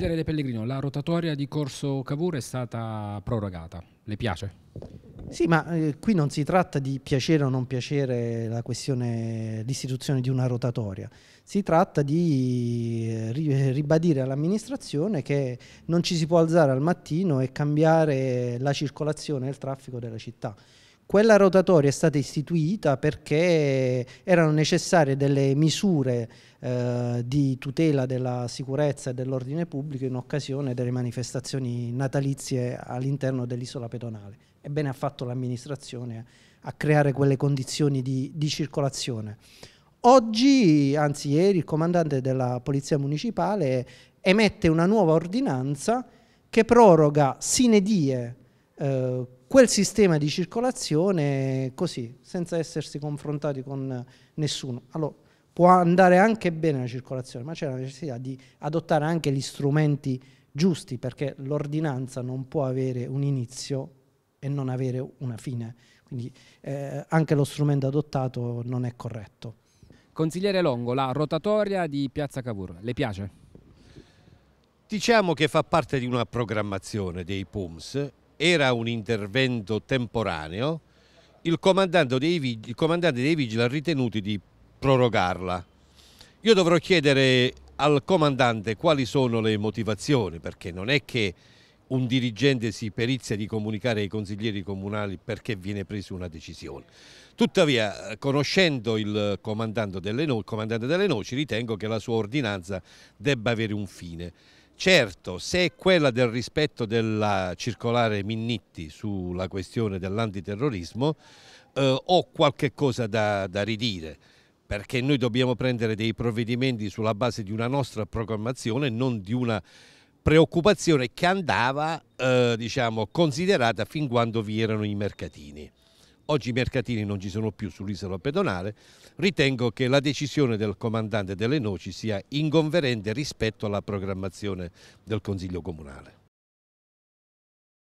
Consigliere De Pellegrino, la rotatoria di Corso Cavour è stata prorogata, le piace? Sì, ma eh, qui non si tratta di piacere o non piacere l'istituzione di una rotatoria, si tratta di eh, eh, ribadire all'amministrazione che non ci si può alzare al mattino e cambiare la circolazione e il traffico della città. Quella rotatoria è stata istituita perché erano necessarie delle misure eh, di tutela della sicurezza e dell'ordine pubblico in occasione delle manifestazioni natalizie all'interno dell'isola pedonale. Ebbene ha fatto l'amministrazione a creare quelle condizioni di, di circolazione. Oggi, anzi ieri, il comandante della Polizia Municipale emette una nuova ordinanza che proroga sine die eh, quel sistema di circolazione così, senza essersi confrontati con nessuno. Allora, può andare anche bene la circolazione, ma c'è la necessità di adottare anche gli strumenti giusti, perché l'ordinanza non può avere un inizio e non avere una fine. Quindi eh, anche lo strumento adottato non è corretto. Consigliere Longo, la rotatoria di Piazza Cavour, le piace? Diciamo che fa parte di una programmazione dei PUMS era un intervento temporaneo, il comandante dei vigili, comandante dei vigili ha ritenuto di prorogarla. Io dovrò chiedere al comandante quali sono le motivazioni, perché non è che un dirigente si perizia di comunicare ai consiglieri comunali perché viene presa una decisione. Tuttavia, conoscendo il comandante delle, il comandante delle noci, ritengo che la sua ordinanza debba avere un fine. Certo, se è quella del rispetto della circolare Minnitti sulla questione dell'antiterrorismo, eh, ho qualche cosa da, da ridire perché noi dobbiamo prendere dei provvedimenti sulla base di una nostra programmazione, non di una preoccupazione che andava eh, diciamo, considerata fin quando vi erano i mercatini. Oggi i mercatini non ci sono più sull'isola pedonale. Ritengo che la decisione del comandante delle noci sia ingonverente rispetto alla programmazione del Consiglio Comunale.